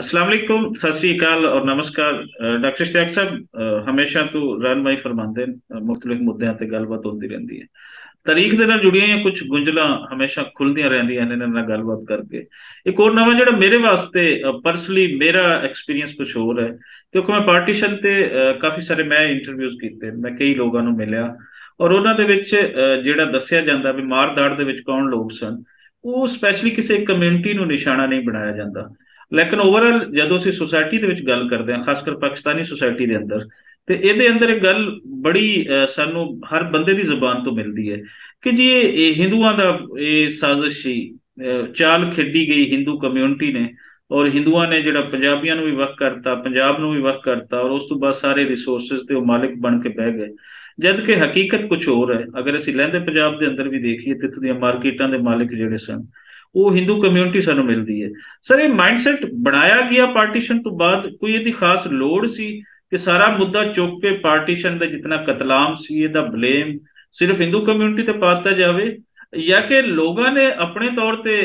ਅਸਲਾਮ ਅਲੈਕੁਮ ਸਤਿ ਸ੍ਰੀ ਅਕਾਲ ਔਰ ਨਮਸਕਾਰ ਡਾਕਟਰ ਸ਼ਤਿਆਕ ਸਾਹਿਬ ਹਮੇਸ਼ਾ ਤੋਂ ਰਨਮਾਈ ਫਰਮਾਉਂਦੇ ਨੇ ਮੁxtਲਿਫ ਮੁੱਦਿਆਂ ਤੇ ਗੱਲਬਾਤ ਹੁੰਦੀ ਰਹਿੰਦੀ ਹੈ ਤਾਰੀਖ ਦੇ ਨਾਲ ਜੁੜੀਆਂ ਕੁਝ ਗੁੰਝਲਾਂ ਹਮੇਸ਼ਾ ਖੁੱਲਦੀਆਂ ਰਹਿੰਦੀਆਂ ਨੇ ਇਹਨਾਂ ਨਾਲ ਗੱਲਬਾਤ ਕਰਕੇ ਇੱਕ ਹੋਰ ਨਵਾਂ ਜਿਹੜਾ ਮੇਰੇ ਵਾਸਤੇ ਪਰਸਨਲੀ ਮੇਰਾ ਐਕਸਪੀਰੀਅੰਸ ਕੁਝ ਹੋਰ ਹੈ ਕਿਉਂਕਿ ਮੈਂ ਪਾਰਟੀਸ਼ਨ ਤੇ ਕਾਫੀ ਸਾਰੇ ਮੈਂ ਇੰਟਰਵਿਊਜ਼ ਕੀਤੇ ਮੈਂ ਕਈ ਲੋਕਾਂ ਨੂੰ ਮਿਲਿਆ ਔਰ ਉਹਨਾਂ ਦੇ ਵਿੱਚ ਜਿਹੜਾ ਦੱਸਿਆ ਜਾਂਦਾ ਵੀ ਮਾਰਦਾੜ ਦੇ ਵਿੱਚ ਕੌਣ ਲੋਕ ਸਨ ਉਹ ਸਪੈਸ਼ਲੀ ਕਿਸੇ ਕਮਿਊਨਿਟੀ ਨੂੰ ਨਿਸ਼ਾਨਾ ਨਹੀਂ ਬਣਾਇਆ ਜਾਂਦਾ ਲੇਕਿਨ ਓਵਰਆਲ ਜਦੋਂ ਅਸੀਂ ਸੋਸਾਇਟੀ ਦੇ ਵਿੱਚ ਗੱਲ ਕਰਦੇ ਹਾਂ ਖਾਸ ਕਰ ਪਾਕਿਸਤਾਨੀ ਸੋਸਾਇਟੀ ਦੇ ਅੰਦਰ ਤੇ ਇਹਦੇ ਅੰਦਰ ਇੱਕ ਗੱਲ ਬੜੀ ਸਾਨੂੰ ਹਰ ਬੰਦੇ ਦੀ ਜ਼ੁਬਾਨ ਤੋਂ ਮਿਲਦੀ ਹੈ ਕਿ ਜੀ ਇਹ ਹਿੰਦੂਆਂ ਦਾ ਇਹ ਸਾਜ਼ਿਸ਼ ਸੀ ਚਾਲ ਖੇਡੀ ਗਈ ਹਿੰਦੂ ਕਮਿਊਨਿਟੀ ਨੇ ਔਰ ਹਿੰਦੂਆਂ ਨੇ ਜਿਹੜਾ ਪੰਜਾਬੀਆਂ ਨੂੰ ਵੀ ਵਕ ਕਰਤਾ ਪੰਜਾਬ ਨੂੰ ਵੀ ਵਕ ਕਰਤਾ ਔਰ ਉਸ ਤੋਂ ਬਾਅਦ ਸਾਰੇ ਰਿਸੋਰਸਸ ਤੇ ਉਹ ਮਾਲਕ ਬਣ ਕੇ ਬਹਿ ਗਏ ਜਦ ਕਿ ਹਕੀਕਤ ਕੁਝ ਹੋਰ ਹੈ ਅਗਰ ਅਸੀਂ ਲਹਿੰਦੇ ਪੰਜਾਬ ਦੇ ਅੰਦਰ ਵੀ ਦੇਖੀਏ ਤੇ ਤੁਹਾਡੀਆਂ ਦੀਆਂ ਮਾਰਕੀਟਾਂ ਦੇ ਮਾਲਕ ਜਿਹੜੇ ਸਨ ਉਹ ਹਿੰਦੂ ਕਮਿਊਨਿਟੀ ਸਾਨੂੰ ਮਿਲਦੀ ਹੈ ਸਰ ਇਹ ਮਾਈਂਡਸੈਟ ਬਣਾਇਆ ਗਿਆ ਪਾਰਟੀਸ਼ਨ ਤੋਂ ਬਾਅਦ ਕੋਈ ਇਹਦੀ ਖਾਸ ਲੋੜ ਸੀ ਕਿ ਸਾਰਾ ਮੁੱਦਾ ਚੁੱਕ ਕੇ ਪਾਰਟੀਸ਼ਨ ਦਾ ਜਿੰਨਾ ਕਤਲਾਮ ਸੀ ਇਹਦਾ ਬਲੇਮ ਸਿਰਫ ਹਿੰਦੂ ਕਮਿਊਨਿਟੀ ਤੇ ਪਾਤਾ ਜਾਵੇ ਜਾਂ ਕਿ ਲੋਕਾਂ ਨੇ ਆਪਣੇ ਤੌਰ ਤੇ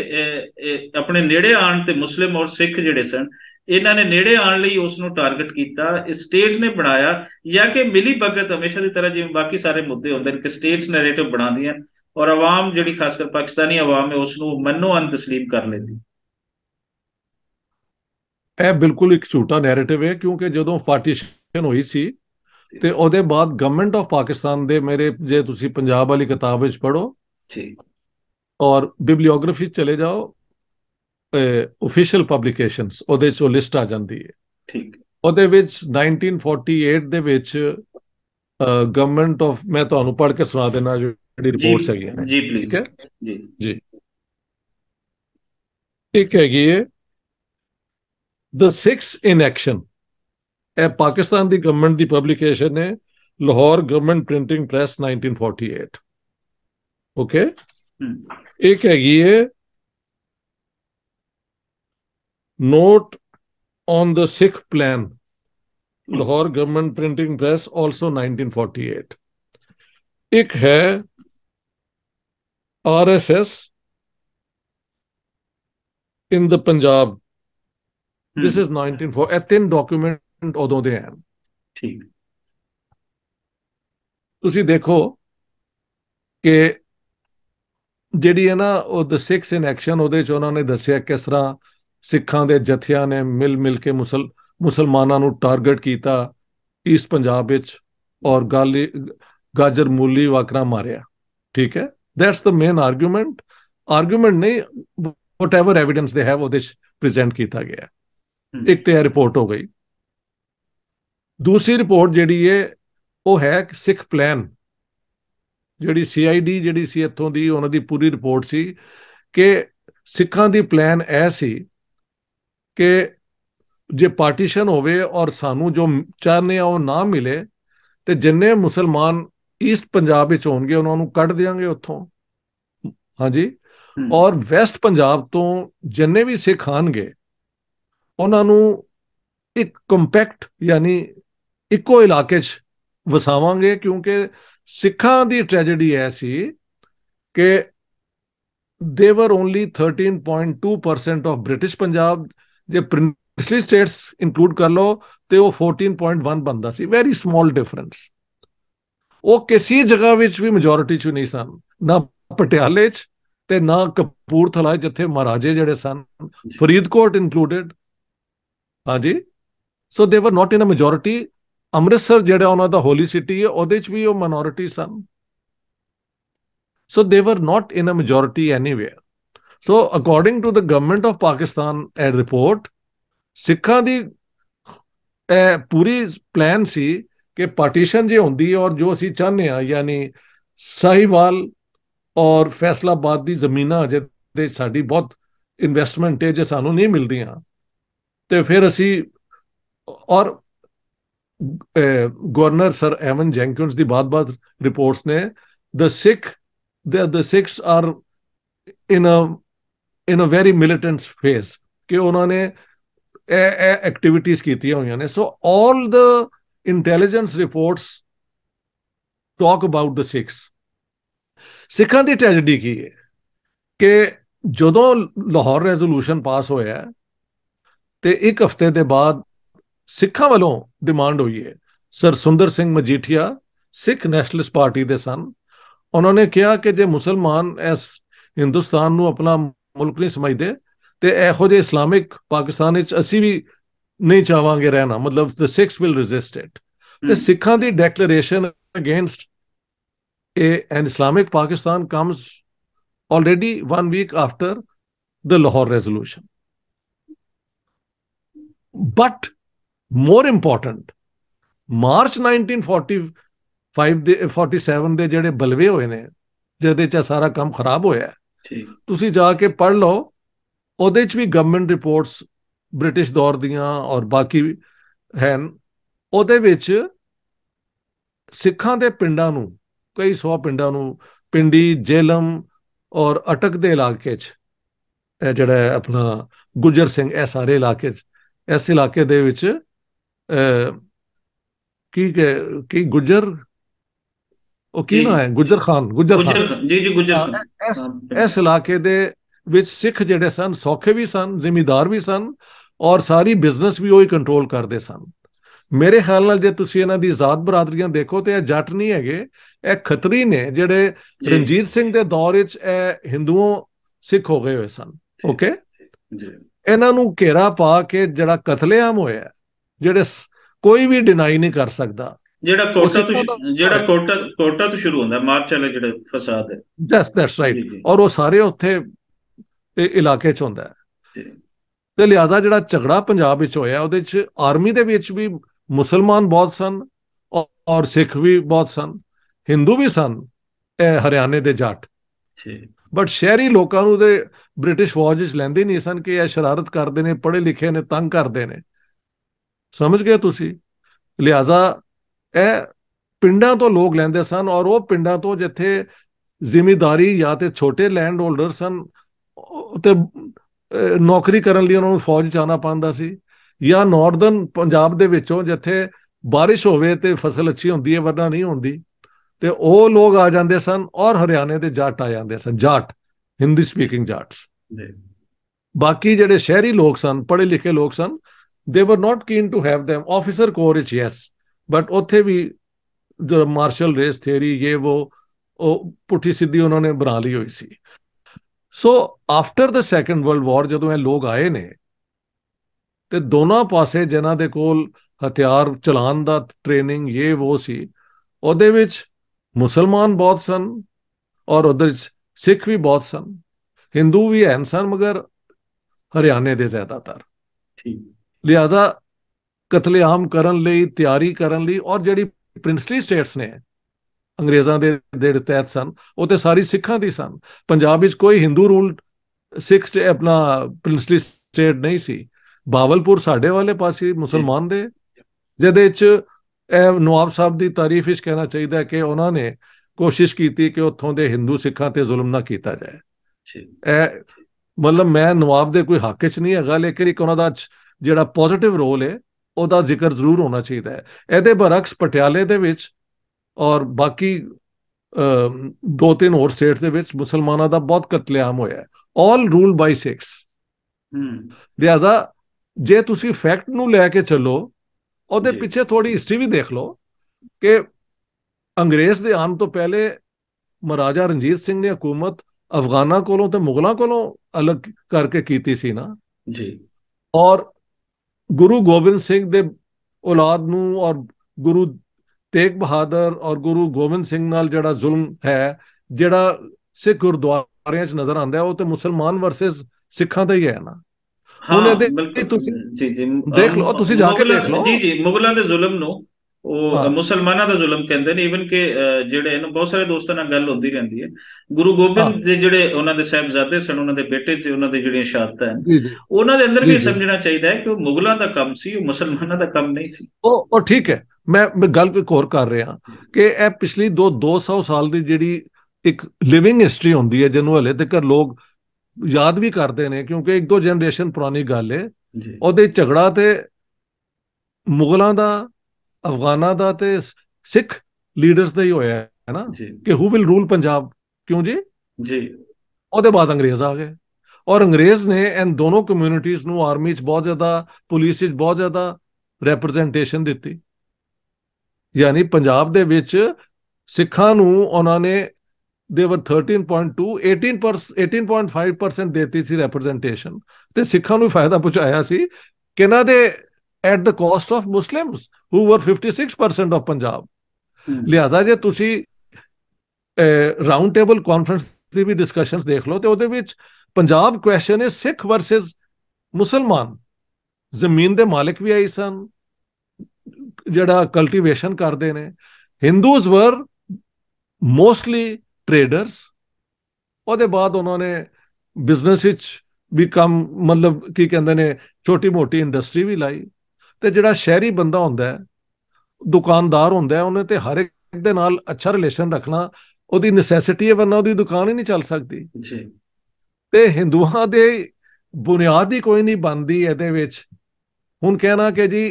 ਆਪਣੇ ਨੇੜੇ ਆਣ ਤੇ ਮੁਸਲਿਮ ਔਰ ਸਿੱਖ ਜਿਹੜੇ ਸਨ ਇਹਨਾਂ ਨੇ ਨੇੜੇ ਆਣ ਲਈ ਉਸ ਨੂੰ ਟਾਰਗੇਟ ਕੀਤਾ ਸਟੇਟ ਨੇ ਬਣਾਇਆ ਜਾਂ ਕਿ ਮਿਲੀ ਭਗਤ ਹਮੇਸ਼ਾ ਦੀ ਤਰ੍ਹਾਂ ਜਿਵੇਂ ਬਾਕੀ ਸਾਰੇ ਮੁੱਦੇ ਹੁੰਦੇ ਨੇ ਕਿ ਸਟੇਟਸ ਨੈਰੇਟਿਵ ਬਣਾਉਂਦੀਆਂ ਔਰ ਆਵਾਮ ਜਿਹੜੀ ਖਾਸ ਕਰ ਪਾਕਿਸਤਾਨੀ ਆਵਾਮ ਹੈ ਉਸ ਨੂੰ ਮੰਨੋ ਅੰਤ تسلیم ਕਰ ਲੈਂਦੀ ਇਹ ਬਿਲਕੁਲ ਇੱਕ ਝੂਠਾ ਨੈਰੇਟਿਵ ਹੈ ਕਿਉਂਕਿ ਜਦੋਂ ਪਾਰਟੀਸ਼ਨ ਹੋਈ ਸੀ ਤੇ ਉਹਦੇ ਬਾਅਦ ਗਵਰਨਮੈਂਟ ਆਫ ਪਾਕਿਸਤਾਨ ਦੇ ਮੇਰੇ ਜੇ ਤੁਸੀਂ ਪੰਜਾਬ ਵਾਲੀ ਕਿਤਾਬ ਵਿੱਚ ਪੜੋ ਠੀਕ ਔਰ ਬਿਬਲੀਓਗ੍ਰਾਫੀ ਚਲੇ ਜਾਓ ਅਫੀਸ਼ੀਅਲ ਪਬਲੀਕੇਸ਼ਨਸ ਉਹਦੇ ਚੋਂ ਲਿਸਟ ਆ ਜਾਂਦੀ ਹੈ ਠੀਕ ਉਹਦੇ ਵਿੱਚ 1948 ਦੇ ਵਿੱਚ ਗਵਰਨਮੈਂਟ ਆਫ ਮੈਂ ਤੁਹਾਨੂੰ ਪੜ੍ਹ ਕੇ ਸੁਣਾ ਦੇਣਾ ਜੋ रिपोर्ट्स है जी ठीक है जी एक है ਇਹ ਦ 6 पाकिस्तान ਐਕਸ਼ਨ ਇਹ ਪਾਕਿਸਤਾਨ ਦੀ ਗਵਰਨਮੈਂਟ ਦੀ गवर्नमेंट ਹੈ Lahore government printing press 1948 okay ਇੱਕ ਹੈਗੀ ਹੈ note on the Sikh plan, Lahore Government Printing Press, 1948. एक है RSS in the Punjab. Hmm. This is 1904. ਇਹ ਤਿੰਨ ਡਾਕੂਮੈਂਟ ਉਦੋਂ ਦੇ ਹਨ ਠੀਕ ਤੁਸੀਂ ਦੇਖੋ ਕਿ ਜਿਹੜੀ ਹੈ ਨਾ ਉਹ ਦ ਸਿਕਸ ਇਨ ਐਕਸ਼ਨ ਉਹਦੇ ਚ ਉਹਨਾਂ ਨੇ ਦੱਸਿਆ ਕਿਸ ਤਰ੍ਹਾਂ ਸਿੱਖਾਂ ਦੇ ਜਥਿਆਂ ਨੇ ਮਿਲ ਮਿਲ ਕੇ ਮੁਸਲ ਮੁਸਲਮਾਨਾਂ ਨੂੰ ਟਾਰਗੇਟ ਕੀਤਾ ਈਸਟ ਪੰਜਾਬ ਵਿੱਚ ਔਰ ਗਾਲੀ ਗਾਜਰ ਮੂਲੀ ਵਾਕਰਾ ਮਾਰਿਆ ਠੀਕ ਹੈ that's the main argument argument ਨਹੀਂ whatever evidence they have ਉਹਦੇ ਚ ਪ੍ਰੈਜ਼ੈਂਟ ਕੀਤਾ ਗਿਆ ਇੱਕ ਤੇ ਰਿਪੋਰਟ ਹੋ ਗਈ ਦੂਸਰੀ ਰਿਪੋਰਟ ਜਿਹੜੀ ਹੈ ਉਹ ਹੈ ਸਿੱਖ ਪਲਾਨ ਜਿਹੜੀ ਸੀਆਈਡੀ ਜਿਹੜੀ ਸੀ ਇੱਥੋਂ ਦੀ ਉਹਨਾਂ ਦੀ ਪੂਰੀ ਰਿਪੋਰਟ ਸੀ ਕਿ ਸਿੱਖਾਂ ਦੀ ਪਲਾਨ ਐ ਸੀ ਕਿ ਜੇ ਪਾਰਟੀਸ਼ਨ ਹੋਵੇ ਔਰ ਸਾਨੂੰ ਜੋ ਚਾਹਨੇ ਆ ਉਹ ਨਾ ਮਿਲੇ ਤੇ ਜਿੰਨੇ ਮੁਸਲਮਾਨ ਈਸਟ ਪੰਜਾਬ ਵਿੱਚ ਹੋਣਗੇ ਉਹਨਾਂ ਨੂੰ ਕੱਢ ਦੇਾਂਗੇ ਉੱਥੋਂ ਹਾਂਜੀ ਔਰ ਵੈਸਟ ਪੰਜਾਬ ਤੋਂ ਜਿੰਨੇ ਵੀ ਸਿੱਖ ਆਣਗੇ ਉਹਨਾਂ ਨੂੰ ਇੱਕ ਕੰਪੈਕਟ ਯਾਨੀ ਇੱਕੋ ਇਲਾਕੇ 'ਚ ਵਸਾਵਾਂਗੇ ਕਿਉਂਕਿ ਸਿੱਖਾਂ ਦੀ ਟ੍ਰੈਜੇਡੀ ਐਸੀ ਕਿ ਦੇ ਵਰ ਓਨਲੀ 13.2% ਆਫ ਬ੍ਰਿਟਿਸ਼ ਪੰਜਾਬ ਜੇ ਪ੍ਰਿੰਸਲੀ ਸਟੇਟਸ ਇਨਕਲੂਡ ਕਰ ਲਓ ਤੇ ਉਹ 14.1 ਬੰਦਾ ਸੀ ਵੈਰੀ ਸਮਾਲ ਡਿਫਰੈਂਸ ਉਹ ਕਿਸੇ ਜਗ੍ਹਾ ਵਿੱਚ ਵੀ ਮੈਜੋਰਿਟੀ 'ਚ ਨਹੀਂ ਸਨ ਨਾ ਪਟਿਆਲੇ 'ਚ ਤੇ ਨਾ ਕਪੂਰਥਲਾ ਜਿੱਥੇ ਮਹਾਰਾਜੇ ਜਿਹੜੇ ਸਨ ਫਰੀਦਕੋਟ ਇਨਕਲੂਡਡ ਹਾਂਜੀ ਸੋ they were not in a majority Amritsar ਜਿਹੜਾ ਉਹਨਾਂ ਦਾ ਹੋਲੀ ਸਿਟੀ ਹੈ ਉਹਦੇ 'ਚ ਵੀ ਉਹ minority son so they were not in a majority anywhere so according to the government of Pakistan and report ਸਿੱਖਾਂ ਦੀ ਪੂਰੀ ਪਲਾਨ ਸੀ ਕਿ ਪਾਰਟੀਸ਼ਨ ਜੇ ਹੁੰਦੀ ਔਰ ਜੋ ਅਸੀਂ ਚਾਹੁੰਦੇ ਆ ਯਾਨੀ ਸਾਹੀਵਾਲ ਔਰ ਫੈਸਲਾਬਾਦ ਦੀ ਜ਼ਮੀਨਾਂ ਅਜੇ ਤੇ ਸਾਡੀ ਬਹੁਤ ਇਨਵੈਸਟਮੈਂਟ ਹੈ ਜੇ ਸਾਨੂੰ ਨਹੀਂ ਮਿਲਦੀਆਂ ਤੇ ਫਿਰ ਅਸੀਂ ਔਰ ਗਵਰਨਰ ਸਰ ਐਵਨ ਜੈਂਕਿੰਸ ਦੀ ਬਾਤ-ਬਾਤ ਰਿਪੋਰਟਸ ਨੇ the Sikh the the Sikhs are in a in a very militant phase कि उन्होंने एक्टिविटीज की हुई ने so all the intelligence reports talk about the Sikhs ਸਿੱਖਾਂ ਦੀ ਟ੍ਰੈਜੇਡੀ ਕੀ ਹੈ ਕਿ ਜਦੋਂ ਲਾਹੌਰ ਰੈਜ਼ੋਲੂਸ਼ਨ ਪਾਸ ਹੋਇਆ ਤੇ ਇੱਕ ਹਫ਼ਤੇ ਦੇ ਬਾਅਦ ਸਿੱਖਾਂ ਵੱਲੋਂ ਡਿਮਾਂਡ ਹੋਈ ਹੈ sir Sundar Singh Majithia Sikh nationalist party ਦੇ ਸਨ ਉਹਨਾਂ ਨੇ ਕਿਹਾ ਕਿ ਜੇ ਮੁਸਲਮਾਨ ਇਸ ਹਿੰਦੁਸਤਾਨ ਨੂੰ ਆਪਣਾ ਮੁਲਕ ਨਹੀਂ ਸਮਝਦੇ ਤੇ ਇਹੋ ਜਿਹੇ ਇਸਲਾਮਿਕ ਪਾਕਿਸਤਾਨ ਵਿੱਚ ਅਸੀਂ ਵੀ ਨਹੀਂ ਚਾਹਾਂਗੇ ਰਹਿਣਾ ਮਤਲਬ the Sikhs will resist it ਤੇ ਸਿੱਖਾਂ ਦੀ ਡੈਕਲੇਰੇਸ਼ਨ ਅਗੇਂਸਟ ਇਹ an Islamic Pakistan comes already 1 week after the Lahore resolution but more important March 1945 ਦੇ 47 ਦੇ ਜਿਹੜੇ ਬਲਵੇ ਹੋਏ ਨੇ ਜਿਹਦੇ ਚ ਸਾਰਾ ਕੰਮ ਖਰਾਬ ਹੋਇਆ ਠੀਕ ਤੁਸੀਂ ਜਾ ਕੇ ਪੜ ਲਓ ਉਹਦੇ ਚ ਵੀ ਗਵਰਨਮੈਂਟ ਰਿਪੋਰਟਸ ਬ੍ਰਿਟਿਸ਼ ਦੌਰ ਦੀਆਂ ਔਰ ਬਾਕੀ ਹਨ ਉਹਦੇ ਵਿੱਚ ਸਿੱਖਾਂ ਦੇ ਪਿੰਡਾਂ ਨੂੰ ਕਈ ਸੌ ਪਿੰਡਾਂ ਨੂੰ ਪਿੰਡੀ ਜੇਲਮ ਔਰ ਅਟਕ ਦੇ ਇਲਾਕੇ 'ਚ ਇਹ ਜਿਹੜਾ ਆਪਣਾ ਗੁਜਰ ਸਿੰਘ ਇਹ ਸਾਰੇ ਇਲਾਕੇ 'ਚ ਇਸ ਇਲਾਕੇ ਦੇ ਵਿੱਚ ਕੀ ਕੀ ਗੁਜਰ ਉਹ ਕੀ ਨਾ ਹੈ ਗੁਜਰ ਖਾਨ ਗੁਜਰ ਖਾਨ ਜੀ ਜੀ ਗੁਜਰ ਇਸ ਇਸ ਇਲਾਕੇ ਦੇ ਵਿੱਚ ਸਿੱਖ ਜਿਹੜੇ ਸਨ ਸੌਖੇ ਵੀ ਸਨ ਜ਼ਿਮੀਦਾਰ ਵੀ ਸਨ ਔਰ ਸਾਰੀ ਬਿਜ਼ਨਸ ਵੀ ਉਹ ਹੀ ਕੰਟਰੋਲ ਕਰਦੇ ਸਨ ਮੇਰੇ ਖਿਆਲ ਨਾਲ ਜੇ ਤੁਸੀਂ ਇਹਨਾਂ ਦੀ ਜ਼ਾਤ ਬਰਾਦਰੀਆਂ ਦੇਖੋ ਤੇ ਇਹ ਜੱਟ ਨਹੀਂ ਹੈਗੇ ਇਹ ਖੱਤਰੀ ਨੇ ਜਿਹੜੇ ਰਣਜੀਤ ਸਿੰਘ ਦੇ ਦੌਰ ਵਿੱਚ ਇਹ ਹਿੰਦੂਆਂ ਸਿੱਖ ਹੋ ਗਏ ਹੋਏ ਸਨ ਓਕੇ ਜੀ ਇਹਨਾਂ ਨੂੰ ਘੇਰਾ ਪਾ ਕੇ ਜਿਹੜਾ ਕਤਲੇਆਮ ਹੋਇਆ ਜਿਹੜੇ ਕੋਈ ਵੀ ਡਿਨਾਈ ਨਹੀਂ ਕਰ ਸਕਦਾ ਜਿਹੜਾ ਕੋਟਾ ਤੋਂ ਜਿਹੜਾ ਕੋਟਾ ਕੋਟਾ ਤੋਂ ਸ਼ੁਰੂ ਹੁੰਦਾ ਮਾਰਚ ਵਾਲੇ ਜਿਹੜੇ ਫਸਾਦ ਹੈ ਜਸ ਦੈਟਸ ਰਾਈਟ ਔਰ ਉਹ ਸਾਰੇ ਉੱਥੇ ਇਲਾਕੇ ਚ ਹੁੰਦਾ ਹੈ ਤੇ ਲਿਹਾਜ਼ਾ ਜਿਹੜਾ ਝਗੜਾ ਪੰਜਾਬ ਵਿੱਚ ਹੋਇਆ ਉਹਦੇ ਵਿੱਚ ਆਰਮੀ ਦੇ ਵਿੱਚ ਵੀ ਮੁਸਲਮਾਨ ਬਹੁਤ ਸਨ ਔਰ ਸਿੱਖ ਵੀ ਬਹੁਤ ਸਨ ਹਿੰਦੂ ਵੀ ਸਨ ਇਹ ਹਰਿਆਣੇ ਦੇ ਜੱਟ ਬਟ ਸ਼ਹਿਰੀ ਲੋਕਾਂ ਨੂੰ ਤੇ ਬ੍ਰਿਟਿਸ਼ ਫੌਜ ਵਿੱਚ ਲੈਂਦੇ ਨਹੀਂ ਸਨ ਕਿ ਇਹ ਸ਼ਰਾਰਤ ਕਰਦੇ ਨੇ ਪੜ੍ਹੇ ਲਿਖੇ ਨੇ ਤੰਗ ਕਰਦੇ ਨੇ ਸਮਝ ਗਏ ਤੁਸੀਂ ਲਿਆਜ਼ਾ ਇਹ ਪਿੰਡਾਂ ਤੋਂ ਲੋਕ ਲੈਂਦੇ ਸਨ ਔਰ ਉਹ ਪਿੰਡਾਂ ਤੋਂ ਜਿੱਥੇ ਜ਼ਿਮੀਦਾਰੀ ਜਾਂ ਤੇ ਛੋਟੇ ਲੈਂਡ ਹੋਲਡਰ ਸਨ ਤੇ ਨੌਕਰੀ ਕਰਨ ਲਈ ਉਹਨਾਂ ਨੂੰ ਫੌਜ ਚ ਆਣਾ ਪੈਂਦਾ ਸੀ ਜਾਂ ਨਾਰਦਰਨ ਪੰਜਾਬ ਦੇ ਵਿੱਚੋਂ ਜਿੱਥੇ بارش ਹੋਵੇ ਤੇ ਫਸਲ ਅੱਛੀ ਹੁੰਦੀ ਹੈ ਵਰਨਾ ਨਹੀਂ ਹੁੰਦੀ ਤੇ ਉਹ ਲੋਕ ਆ ਜਾਂਦੇ ਸਨ ਔਰ ਹਰਿਆਣੇ ਦੇ ਜੱਟ ਆ ਜਾਂਦੇ ਸਨ ਜੱਟ ਹਿੰਦੀ ਸਪੀਕਿੰਗ ਜੱਟਸ ਬਾਕੀ ਜਿਹੜੇ ਸ਼ਹਿਰੀ ਲੋਕ ਸਨ ਪੜ੍ਹੇ ਲਿਖੇ ਲੋਕ ਸਨ they were not keen to have them officer corps each yes but ਉੱਥੇ ਵੀ ਜੋ ਮਾਰਸ਼ਲ ਰੇਸ ਥਿਉਰੀ ਇਹ ਉਹ ਪੁੱਠੀ ਸਿੱਧੀ ਉਹਨਾਂ ਨੇ ਬਣਾ ਲਈ ਹੋਈ ਸੀ so after the second world war ਜਦੋਂ ਇਹ ਲੋਕ ਆਏ ਨੇ ਤੇ ਦੋਨਾਂ ਪਾਸੇ ਜਿਨ੍ਹਾਂ ਦੇ ਕੋਲ ਹਥਿਆਰ ਚਲਾਣ ਦਾ ਟ੍ਰੇਨਿੰਗ ਇਹ ਉਹ ਸੀ ਉਹਦੇ ਵਿੱਚ ਮੁਸਲਮਾਨ ਬਹੁਤ ਸਨ ਔਰ ਉਧਰ ਸਿੱਖ ਵੀ ਬਹੁਤ ਸਨ ਹਿੰਦੂ ਵੀ ਹਨ ਸਨ ਮਗਰ ਹਰਿਆਣੇ ਦੇ ਜ਼ਿਆਦਾਤਰ ਠੀਕ ਲਿਆਜ਼ਾ ਕਤਲੇਆਮ ਕਰਨ ਲਈ ਤਿਆਰੀ ਕਰਨ ਲਈ ਔਰ ਜਿਹੜੀ ਪ੍ਰਿੰਸਲੀ ਸਟੇਟਸ ਨੇ ਅੰਗਰੇਜ਼ਾਂ ਦੇ ਦੇ ਤਹਿਤ ਸਨ ਉਹ ਤੇ ਸਾਰੀ ਸਿੱਖਾਂ ਦੀ ਸਨ ਪੰਜਾਬ ਵਿੱਚ ਕੋਈ ਹਿੰਦੂ ਰੂਲ ਸਿੱਖ ਸਟੇ ਆਪਣਾ ਪ੍ਰਿੰਸਲੀ ਸਟੇਟ ਨਹੀਂ ਸੀ ਬਾਵਲਪੁਰ ਸਾਡੇ ਵਾਲੇ ਪਾਸੇ ਮੁਸਲਮਾਨ ਦੇ ਜਦੇ ਚ ਇਹ ਨਵਾਬ ਸਾਹਿਬ ਦੀ ਤਾਰੀਫ ਇਸ ਕਹਿਣਾ ਚਾਹੀਦਾ ਕਿ ਉਹਨਾਂ ਨੇ ਕੋਸ਼ਿਸ਼ ਕੀਤੀ ਕਿ ਉੱਥੋਂ ਦੇ ਹਿੰਦੂ ਸਿੱਖਾਂ ਤੇ ਜ਼ੁਲਮ ਨਾ ਕੀਤਾ ਜਾਏ ਇਹ ਮਤਲਬ ਮੈਂ ਨਵਾਬ ਦੇ ਕੋਈ ਹੱਕ 'ਚ ਨਹੀਂ ਹੈਗਾ ਲੇਕਿਨ ਇੱਕ ਉਹਨਾਂ ਦਾ ਜਿਹੜਾ ਪੋਜ਼ਿਟਿਵ ਰੋਲ ਹੈ ਉਹਦਾ ਜ਼ਿਕਰ ਜ਼ਰੂਰ ਹੋਣਾ ਚਾਹੀਦਾ ਹੈ ਇਹਦੇ ਬਰਖਸ ਪਟਿਆਲੇ ਦੇ ਵਿੱਚ ਔਰ ਬਾਕੀ ਦੋ ਤਿੰਨ ਹੋਰ ਸਟੇਟਸ ਦੇ ਵਿੱਚ ਮੁਸਲਮਾਨਾਂ ਦਾ ਬਹੁਤ ਕਤਲੇਆਮ ਹੋਇਆ ਹੈ ਆਲ ਰੂਲ ਬਾਈ ਸਿਕਸ ਹਮ ਲਿਆਜ਼ਾ ਜੇ ਤੁਸੀਂ ਫੈਕਟ ਨੂੰ ਲੈ ਕੇ ਚੱਲੋ ਉਹਦੇ ਪਿੱਛੇ ਥੋੜੀ ਹਿਸਟਰੀ ਵੀ ਦੇਖ ਲਓ ਕਿ ਅੰਗਰੇਜ਼ ਦੇ ਆਨ ਤੋਂ ਪਹਿਲੇ ਮਹਾਰਾਜਾ ਰਣਜੀਤ ਸਿੰਘ ਨੇ ਹਕੂਮਤ ਅਫਗਾਨਾ ਕੋਲੋਂ ਤੇ ਮੁਗਲਾਂ ਕੋਲੋਂ ਅਲੱਗ ਕਰਕੇ ਕੀਤੀ ਸੀ ਨਾ ਜੀ ਔਰ ਗੁਰੂ ਗੋਬਿੰਦ ਸਿੰਘ ਦੇ ਔਲਾਦ ਨੂੰ ਔਰ ਗੁਰੂ ਤੇਗ ਬਹਾਦਰ ਔਰ ਗੁਰੂ ਗੋਬਿੰਦ ਸਿੰਘ ਨਾਲ ਜਿਹੜਾ ਜ਼ੁਲਮ ਹੈ ਜਿਹੜਾ ਸਿੱਖ ਗੁਰਦੁਆਰਿਆਂ 'ਚ ਨਜ਼ਰ ਆਉਂਦਾ ਉਹ ਤੇ ਮੁਸਲਮਾਨ ਵਰਸਸ ਸਿੱਖਾਂ ਦਾ ਹੀ ਹੈ ਨਾ ਉਹਨਾਂ ਦੇ ਤੁਸੀਂ ਜੀ ਜੀ ਦੇਖ ਲਓ ਤੁਸੀਂ ਜਾ ਕੇ ਦੇਖ ਲਓ ਜੀ ਜੀ ਮੁਗਲਾਂ ਦੇ ਜ਼ੁਲਮ ਨੂੰ ਉਹ ਮੁਸਲਮਾਨਾਂ ਦਾ ਜ਼ੁਲਮ ਕਹਿੰਦੇ ਨੇ ਇਵਨ ਕਿ ਜਿਹੜੇ ਨੇ ਬਹੁਤ ਸਾਰੇ ਦੋਸਤਾਂ ਨਾਲ ਗੱਲ ਹੁੰਦੀ ਰਹਿੰਦੀ ਹੈ ਗੁਰੂ ਗੋਬਿੰਦ ਦੇ ਜਿਹੜੇ ਉਹਨਾਂ ਦੇ ਸਹਿਬਜ਼ਾਦੇ ਸਨ ਉਹਨਾਂ ਦੇ ਬੇਟੇ ਸੀ ਉਹਨਾਂ ਦੇ ਜਿਹੜੀਆਂ ਸ਼ਹਾਦਤਾਂ ਉਹਨਾਂ ਦੇ ਅੰਦਰ ਵੀ ਸਮਝਣਾ ਚਾਹੀਦਾ ਹੈ ਕਿ ਉਹ ਮੁਗਲਾਂ ਦਾ ਕੰਮ ਸੀ ਉਹ ਮੁਸਲਮਾਨਾਂ ਦਾ ਕੰਮ ਨਹੀਂ ਸੀ ਉਹ ਉਹ ਠੀਕ ਹੈ ਮੈਂ ਮੈਂ ਗੱਲ ਕੋਈ ਹੋਰ ਕਰ ਰਿਹਾ ਕਿ ਇਹ ਪਿਛਲੀ 2 200 ਸਾਲ ਦੀ ਜਿਹੜੀ ਇੱਕ ਲਿਵਿੰਗ ਹਿਸਟਰੀ ਹੁੰਦੀ ਹੈ ਜਿਹਨੂੰ ਹਲੇ ਤੱਕ ਲੋਕ ਯਾਦ ਵੀ ਕਰਦੇ ਨੇ ਕਿਉਂਕਿ ਇੱਕ ਦੋ ਜਨਰੇਸ਼ਨ ਪੁਰਾਣੀ ਗੱਲ ਹੈ ਉਹਦੇ ਝਗੜਾ ਤੇ ਮੁਗਲਾਂ ਦਾ ਅਫਗਾਨਾਂ ਦਾ ਤੇ ਸਿੱਖ ਲੀਡਰਸ ਦਾ ਹੀ ਹੋਇਆ ਹੈ ਨਾ ਕਿ ਹੂ ਵਿਲ ਰੂਲ ਪੰਜਾਬ ਕਿਉਂ ਜੀ ਜੀ ਉਹਦੇ ਬਾਅਦ ਅੰਗਰੇਜ਼ ਆ ਗਏ ਔਰ ਅੰਗਰੇਜ਼ ਨੇ ਇਹਨਾਂ ਦੋਨੋਂ ਕਮਿਊਨਿਟੀਆਂ ਨੂੰ ਆਰਮੀ 'ਚ ਬਹੁਤ ਜ਼ਿਆਦਾ ਪੁਲਿਸ 'ਚ ਬਹੁਤ ਜ਼ਿਆਦਾ ਰਿਪਰੈਜ਼ੈਂਟੇਸ਼ਨ ਦਿੱਤੀ ਯਾਨੀ ਪੰਜਾਬ ਦੇ ਵਿੱਚ ਸਿੱਖਾਂ ਨੂੰ ਉਹਨਾਂ ਨੇ ਦੇ ਵਰ 13.2 18.5% ਦਿੱਤੀ ਸੀ ਰੈਪਰੈਜ਼ੈਂਟੇਸ਼ਨ ਤੇ ਸਿੱਖਾਂ ਨੂੰ ਫਾਇਦਾ ਪਹੁੰਚਾਇਆ ਸੀ ਕਿਨਾਂ ਦੇ at the cost of Muslims who were 56% of Punjab ਲਿਹਾਜ਼ਾ ਜੇ ਤੁਸੀਂ ਰਾਉਂਡ ਟੇਬਲ ਕਾਨਫਰੰਸ ਦੀ ਵੀ ਡਿਸਕਸ਼ਨਸ ਦੇਖ ਲਓ ਤੇ ਉਹਦੇ ਵਿੱਚ ਪੰਜਾਬ ਕੁਐਸਚਨ ਇਸ ਸਿੱਖ ਵਰਸਸ ਮੁਸਲਮਾਨ ਜ਼ਮੀਨ ਦੇ ਮਾਲਕ ਵੀ ਆਈ ਸਨ ਜਿਹੜਾ ਕਲਟੀਵੇਸ਼ਨ ਕਰਦੇ ਨੇ ਹਿੰਦੂਜ਼ ਵਰ ਮੋਸਟਲੀ ਟ੍ਰੇਡਰਸ ਉਹਦੇ ਬਾਅਦ ਉਹਨਾਂ ਨੇ ਬਿਜ਼ਨਸ ਵਿੱਚ ਵੀ ਕੰਮ ਮਤਲਬ ਕੀ ਕਹਿੰਦੇ ਨੇ ਛੋਟੀ ਮੋਟੀ ਇੰਡਸਟਰੀ ਵੀ ਲਾਈ ਤੇ ਜਿਹੜਾ ਸ਼ਹਿਰੀ ਬੰਦਾ ਹੁੰਦਾ ਹੈ ਦੁਕਾਨਦਾਰ ਹੁੰਦਾ ਹੈ ਉਹਨੇ ਤੇ ਹਰ ਇੱਕ ਦੇ ਨਾਲ ਅੱਛਾ ਰਿਲੇਸ਼ਨ ਰੱਖਣਾ ਉਹਦੀ ਨੈਸੈਸਿਟੀ ਹੈ ਵਰਨਾ ਉਹਦੀ ਦੁਕਾਨ ਹੀ ਨਹੀਂ ਚੱਲ ਸਕਦੀ ਜੀ ਤੇ ਹਿੰਦੂਆਂ ਦੇ ਬੁਨਿਆਦ ਹੀ ਕੋਈ ਨਹੀਂ ਬਣਦੀ ਇਹਦੇ ਵਿੱਚ ਹੁਣ ਕਹਿਣਾ ਕਿ ਜੀ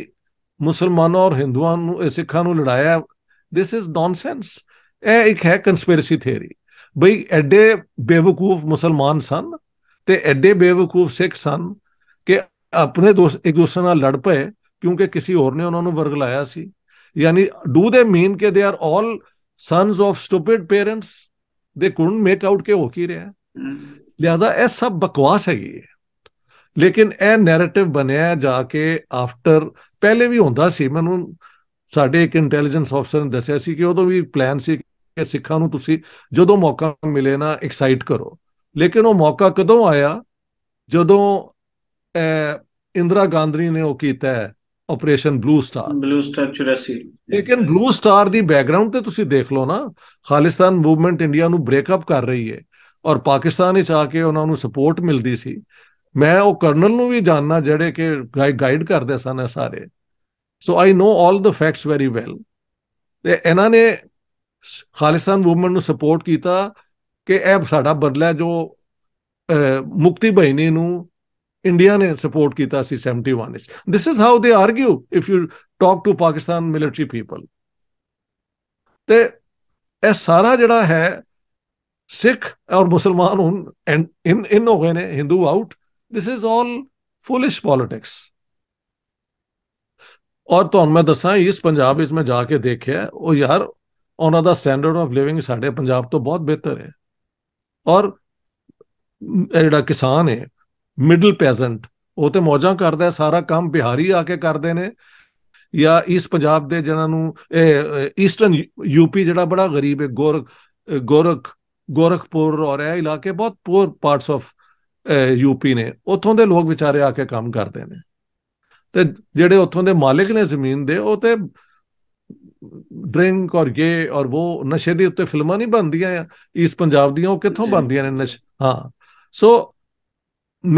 ਮੁਸਲਮਾਨਾਂ ਔਰ ਹਿੰਦੂਆਂ ਨੂੰ ਇਹ ਸਿੱਖਾਂ ਨੂੰ ਲੜਾਇਆ ਥਿਸ ਇਜ਼ ਨੌਨਸੈਂਸ ਇਹ ਇੱਕ ਹੈ ਕਨਸਪੀਰੇਸੀ ਥਿਉਰੀ ਬਈ ਐਡੇ ਬੇਵਕੂਫ ਮੁਸਲਮਾਨ ਸਨ ਤੇ ਐਡੇ ਬੇਵਕੂਫ ਸਿੱਖ ਸਨ ਕਿ ਆਪਣੇ ਦੋਸਤ ਇੱਕ ਦੂਸਰੇ ਨਾਲ ਲੜ ਪਏ ਕਿਉਂਕਿ ਕਿਸੇ ਹੋਰ ਨੇ ਉਹਨਾਂ ਨੂੰ ਵਰਗ ਲਾਇਆ ਸੀ ਯਾਨੀ ਡੂ ਦੇ ਮੀਨ ਕਿ they are all sons of stupid parents they could make out ਕਿ ਹੋ ਕੀ ਰਿਹਾ ਲਿਆਦਾ ਇਹ ਸਭ ਬਕਵਾਸ ਹੈਗੀ ਲੇਕਿਨ ਇਹ ਨੈਰੇਟਿਵ ਬਣਿਆ ਜਾ ਕੇ ਆਫਟਰ ਪਹਿਲੇ ਵੀ ਹੁੰਦਾ ਸੀ ਮੈਨੂੰ ਸਾਡੇ ਇੱਕ ਇੰਟੈਲੀਜੈਂਸ ਅਫਸਰ ਨੇ ਦੱਸਿਆ ਸੀ ਕਿ ਉਦੋਂ ਵੀ ਪਲਾਨ ਸੀ ਕਿ ਸਿੱਖਾਂ ਨੂੰ ਤੁਸੀਂ ਜਦੋਂ ਮੌਕਾ ਮਿਲੇ ਨਾ ਐਕਸਾਈਟ ਕਰੋ ਲੇਕਿਨ ਉਹ ਮੌਕਾ ਕਦੋਂ ਆਇਆ ਜਦੋਂ ਇੰਦਰਾ ਗਾਂਧੀ ਨੇ ਉਹ ਕੀਤਾ operation blue star blue star 84 ਲੇਕਿਨ ਬਲੂ ਸਟਾਰ ਦੀ ਬੈਕਗ੍ਰਾਉਂਡ ਤੇ ਤੁਸੀਂ ਦੇਖ ਲਓ ਨਾ ਖਾਲਿਸਤਾਨ ਮੂਵਮੈਂਟ ਇੰਡੀਆ ਨੂੰ ਬ੍ਰੇਕਅਪ ਕਰ ਰਹੀ ਹੈ ਔਰ ਪਾਕਿਸਤਾਨ ਵਿੱਚ ਆ ਕੇ ਉਹਨਾਂ ਨੂੰ ਸਪੋਰਟ ਮਿਲਦੀ ਸੀ ਮੈਂ ਉਹ ਕਰਨਲ ਨੂੰ ਵੀ ਜਾਨਣਾ ਜਿਹੜੇ ਕਿ ਗਾਈਡ ਕਰਦੇ ਸਨ ਸਾਰੇ so I know 올 the facts very well ਤੇ ਇਹਨਾਂ ਨੇ ਖਾਲਿਸਤਾਨ ਮੂਵਮੈਂਟ ਨੂੰ ਸਪੋਰਟ ਕੀਤਾ ਕਿ ਇਹ ਸਾਡਾ ਬਦਲਾ ਜੋ ਮੁਕਤੀ ਬਹਿਨੀ ਨੂੰ ਇੰਡੀਆ ਨੇ ਸਪੋਰਟ ਕੀਤਾ ਸੀ 71 ਵਿੱਚ this is how they argue if you talk to Pakistan military people ਤੇ ਇਹ ਸਾਰਾ ਜਿਹੜਾ ਹੈ ਸਿੱਖ ਔਰ ਮੁਸਲਮਾਨ ਹੁਣ ਇਨ ਇਨ ਹੋ ਗਏ ਨੇ Hindu out this is all foolish politics ਔਰ ਤੁਹਾਨੂੰ ਮੈਂ ਦੱਸਾਂ ਇਸ ਪੰਜਾਬ ਵਿੱਚ ਮੈਂ ਜਾ ਕੇ ਦੇਖਿਆ ਉਹ ਯਾਰ ਉਹਨਾਂ ਦਾ ਸਟੈਂਡਰਡ ਆਫ ਲਿਵਿੰਗ ਸਾਡੇ ਪੰਜਾਬ ਤੋਂ ਬਹੁਤ ਬਿਹਤਰ ਹੈ ਔਰ ਜਿਹੜਾ ਕਿਸਾਨ ਹੈ ਮਿਡਲ ਪੈਜ਼ੈਂਟ ਉਹ ਤੇ ਮੌਜਾਂ ਕਰਦਾ ਸਾਰਾ ਕੰਮ ਬਿਹਾਰੀ ਆ ਕੇ ਕਰਦੇ ਨੇ ਜਾਂ ਇਸ ਪੰਜਾਬ ਦੇ ਜਿਹਨਾਂ ਨੂੰ ਇਹ ਈਸਟਰਨ ਯੂਪੀ ਜਿਹੜਾ ਬੜਾ ਗਰੀਬ ਹੈ ਗੋਰਖ ਗੋਰਖ ਗੋਰਖਪੁਰ ਔਰ ਇਹ ਇਲਾਕੇ ਬਹੁਤ ਪੂਰ ਪਾਰਟਸ ਆਫ ਯੂਪੀ ਨੇ ਉੱਥੋਂ ਦੇ ਲੋਕ ਵਿਚਾਰੇ ਆ ਕੇ ਕੰਮ ਕਰਦੇ ਨੇ ਤੇ ਜਿਹੜੇ ਉੱਥੋਂ ਦੇ ਮਾਲਕ ਨੇ ਜ਼ਮੀਨ ਦੇ ਉਹ ਤੇ ਡਰਿੰਕ ਔਰ ਇਹ ਔਰ ਉਹ ਨਸ਼ੇ ਦੇ ਉੱਤੇ ਫਿਲਮਾਂ ਨਹੀਂ ਬਣਦੀਆਂ ਆ ਇਸ ਪੰਜਾਬ ਦੀਆਂ ਉਹ ਕਿੱਥੋਂ ਬਣਦੀਆਂ ਨੇ ਨਸ਼ੇ ਹਾਂ ਸੋ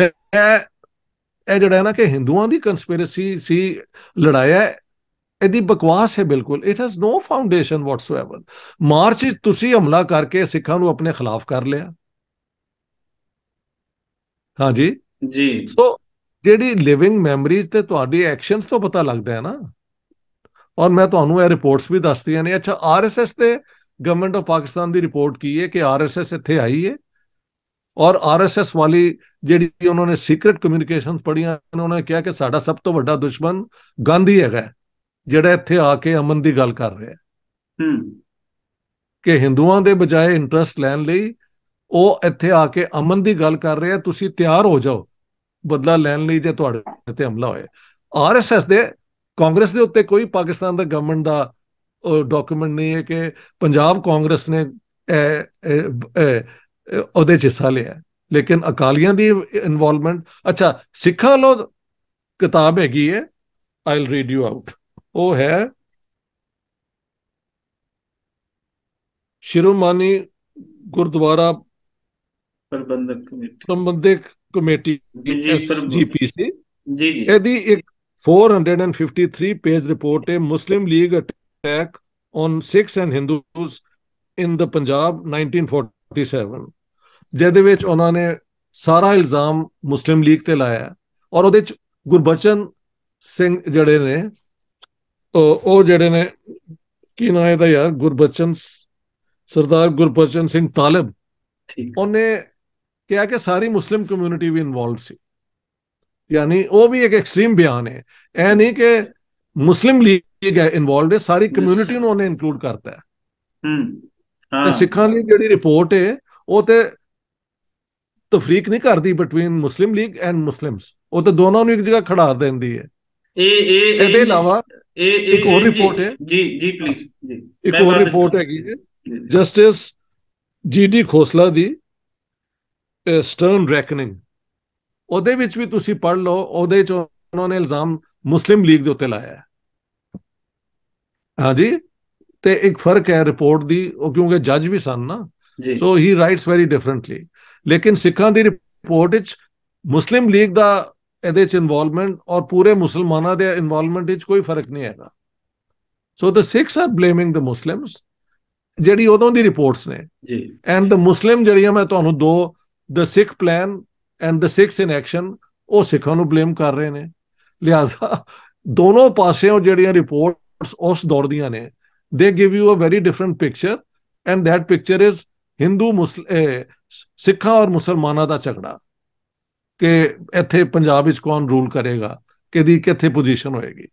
ਮੈਂ ਇਹ ਜਿਹੜਾ ਨਾ ਕਿ ਹਿੰਦੂਆਂ ਦੀ ਕਨਸਪੀਰੇਸੀ ਸੀ ਲੜਾਇਆ ਇਹਦੀ ਬਕਵਾਸ ਹੈ ਬਿਲਕੁਲ it has no foundation whatsoever March ਤੁਸੀਂ ਹਮਲਾ ਕਰਕੇ ਸਿੱਖਾਂ ਨੂੰ ਆਪਣੇ ਖਿਲਾਫ ਕਰ ਲਿਆ ਹਾਂਜੀ ਜੀ ਸੋ ਜਿਹੜੀ ਲਿਵਿੰਗ ਮੈਮਰੀਜ਼ ਤੇ ਤੁਹਾਡੀ ਐਕਸ਼ਨਸ ਤੋਂ ਪਤਾ ਲੱਗਦਾ ਹੈ ਨਾ ਔਰ ਮੈਂ ਤੁਹਾਨੂੰ ਇਹ ਰਿਪੋਰਟਸ ਵੀ ਦੱਸਦੀਆਂ ਨੇ ਅੱਛਾ ਆਰਐਸਐਸ ਤੇ ਗਵਰਨਮੈਂਟ ਆਫ ਪਾਕਿਸਤਾਨ ਦੀ ਰਿਪੋਰਟ ਕੀ ਹੈ ਕਿ ਆਰਐਸਐਸ ਇੱਥੇ ਆਈ ਹੈ ਔਰ ਆਰਐਸਐਸ ਵਾਲੀ ਜਿਹੜੀ ਉਹਨਾਂ ਨੇ ਸੀਕ੍ਰੀਟ ਕਮਿਊਨੀਕੇਸ਼ਨਸ ਪੜੀਆਂ ਨੇ ਉਹਨਾਂ ਨੇ ਕਿਹਾ ਕਿ ਸਾਡਾ ਸਭ ਤੋਂ ਵੱਡਾ ਦੁਸ਼ਮਣ ਗਾਂਧੀ ਹੈਗਾ ਜਿਹੜਾ ਇੱਥੇ ਆ ਕੇ ਅਮਨ ਦੀ ਗੱਲ ਕਰ ਰਿਹਾ ਹੈ ਹੂੰ ਕਿ ਹਿੰਦੂਆਂ ਦੇ ਬਜਾਏ ਇੰਟਰਸਟ ਲੈਣ ਲਈ ਉਹ ਇੱਥੇ ਆ ਕੇ ਅਮਨ ਦੀ ਗੱਲ ਕਰ ਰਿਹਾ ਤੁਸੀਂ ਤਿਆਰ ਹੋ ਜਾਓ ਬਦਲਾ ਲੈਣ ਲਈ ਤੇ ਤੁਹਾਡੇ ਤੇ ਹਮਲਾ ਹੋਇਆ ਆਰਐਸਐਸ ਦੇ ਕਾਂਗਰਸ ਦੇ ਉੱਤੇ ਕੋਈ ਪਾਕਿਸਤਾਨ ਦਾ ਗਵਰਨਮੈਂਟ ਦਾ ਡਾਕੂਮੈਂਟ ਨਹੀਂ ਹੈ ਕਿ ਪੰਜਾਬ ਕਾਂਗਰਸ ਨੇ ਉਹਦੇ ਚ ਹਿੱਸਾ ਲਿਆ ਲੇਕਿਨ ਅਕਾਲੀਆਂ ਦੀ ਇਨਵੋਲਵਮੈਂਟ ਅੱਛਾ ਸਿੱਖਾਂ ਲੋ ਕਿਤਾਬ ਹੈਗੀ ਹੈ ਆਈਲ ਰੀਡ ਯੂ ਆਊਟ ਉਹ ਹੈ ਸ਼ਿਰੋਮਾਨੀ ਗੁਰਦੁਆਰਾ ਪ੍ਰਬੰਧਕ ਕਮੇਟੀ ਸੰਬੰਧਿਤ ਕਮੇਟੀ ਜੀਪੀਸੀ ਜੀ ਜੀ ਇਹਦੀ ਇੱਕ 453 ਪੇਜ ਰਿਪੋਰਟ ਹੈ Muslim League attack on Sikhs and Hindus in the Punjab 1947 ਜਿਹਦੇ ਵਿੱਚ ਉਹਨਾਂ ਨੇ ਸਾਰਾ ਇਲਜ਼ਾਮ ਮੁਸਲਿਮ ਲੀਗ ਤੇ ਲਾਇਆ ਔਰ ਉਹਦੇ ਚ ਗੁਰਬਚਨ ਸਿੰਘ ਜਿਹੜੇ ਨੇ ਉਹ ਜਿਹੜੇ ਨੇ ਕੀ ਨਾਮ ਹੈ ਦਾ ਯਾਰ ਗੁਰਬਚਨ ਸਰਦਾਰ ਗੁਰਬਚਨ ਸਿੰਘ ਤਾਲਬ ਉਹਨੇ ਕਿਹਾ ਕਿ ਸਾਰੀ ਮੁਸਲਿਮ ਕਮਿਊਨਿਟੀ ਵੀ ਇਨਵੋਲਵ ਸੀ ਯਾਨੀ ਉਹ ਵੀ ਇੱਕ ਐਕਸਟ੍ਰੀਮ ਬਿਆਨ ਹੈ ਐ ਨਹੀਂ ਕਿ ਮੁਸਲਿਮ ਲੀਗ ਹੈ ਇਨਵੋਲਵਡ ਹੈ ਸਾਰੀ ਕਮਿਊਨਿਟੀ ਨੂੰ ਉਹਨੇ ਇਨਕਲੂਡ ਕਰਤਾ ਹੈ ਹਮ ਹਾਂ ਤੇ ਸਿੱਖਾਂ ਲਈ ਜਿਹੜੀ ਰਿਪੋਰਟ ਹੈ ਉਹ ਤੇ ਤਫਰੀਕ ਨਹੀਂ ਕਰਦੀ between Muslim League and Muslims ਉਹ ਤੇ ਦੋਨਾਂ ਨੂੰ ਇੱਕ ਜਗ੍ਹਾ ਖੜਾ ਦਿੰਦੀ ਹੈ ਇਹ ਇਹ ਇਹਦੇ ਇਲਾਵਾ ਇਹ ਇੱਕ ਹੋਰ ਰਿਪੋਰਟ ਹੈ ਜੀ ਜੀ ਪਲੀਜ਼ ਜੀ ਇੱਕ ਹੋਰ ਰਿਪੋਰਟ ਹੈਗੀ ਜਸਟਿਸ ਜੀਡੀ ਖੋਸਲਾ ਦੀ ਸਟਰਨ ਰੈਕਨਿੰਗ ਉਹਦੇ ਵਿੱਚ ਵੀ ਤੁਸੀਂ ਪੜ ਲਓ ਉਹਦੇ ਚ ਉਹਨਾਂ ਨੇ ਇਲਜ਼ਾਮ ਮੁਸਲਿਮ ਲੀਗ ਦੇ ਉੱਤੇ ਲਾਇਆ ਹੈ ਹਾਂਜੀ ਤੇ ਇੱਕ ਫਰਕ ਹੈ ਰਿਪੋਰਟ ਦੀ ਉਹ ਕਿਉਂਕਿ ਜੱਜ ਵੀ ਸਨ ਨਾ so he writes very differently ਲੇਕਿਨ ਸਿੱਖਾਂ ਦੀ ਰਿਪੋਰਟ ਵਿੱਚ ਮੁਸਲਿਮ ਲੀਗ ਦਾ ਇਹਦੇ ਚ ਇਨਵੋਲਵਮੈਂਟ ਔਰ ਪੂਰੇ ਮੁਸਲਮਾਨਾਂ ਦੇ ਇਨਵੋਲਵਮੈਂਟ ਵਿੱਚ ਕੋਈ ਫਰਕ ਨਹੀਂ ਹੈਗਾ so the Sikhs are blaming the Muslims ਜਿਹੜੀ ਉਦੋਂ ਦੀ ਰਿਪੋਰਟਸ ਨੇ ਜੀ ਐਂਡ ਦ ਮੁਸਲਿਮ ਜਿਹੜੀਆਂ ਮੈਂ ਤੁਹਾਨੂੰ ਦੋ the Sikh plan and the Sikhs in action ਉਹ ਸਿੱਖਾਂ ਨੂੰ ਬਲੇਮ ਕਰ ਰਹੇ ਨੇ ਲਿਆਜ਼ਾ ਦੋਨੋਂ ਪਾਸਿਓਂ ਜਿਹੜੀਆਂ ਰਿਪੋਰਟਸ ਉਸ ਦੌਰ ਦੀਆਂ ਨੇ they give you a very different picture and that picture is Hindu Muslim ਸਿੱਖਾਂ ਔਰ ਮੁਸਲਮਾਨਾਂ ਦਾ ਝਗੜਾ ਕਿ ਇੱਥੇ ਪੰਜਾਬ ਵਿੱਚ ਕੌਣ ਰੂਲ ਕਰੇਗਾ ਕਿਹਦੀ ਕਿੱਥੇ ਪੋਜੀਸ਼ਨ ਹੋਏਗੀ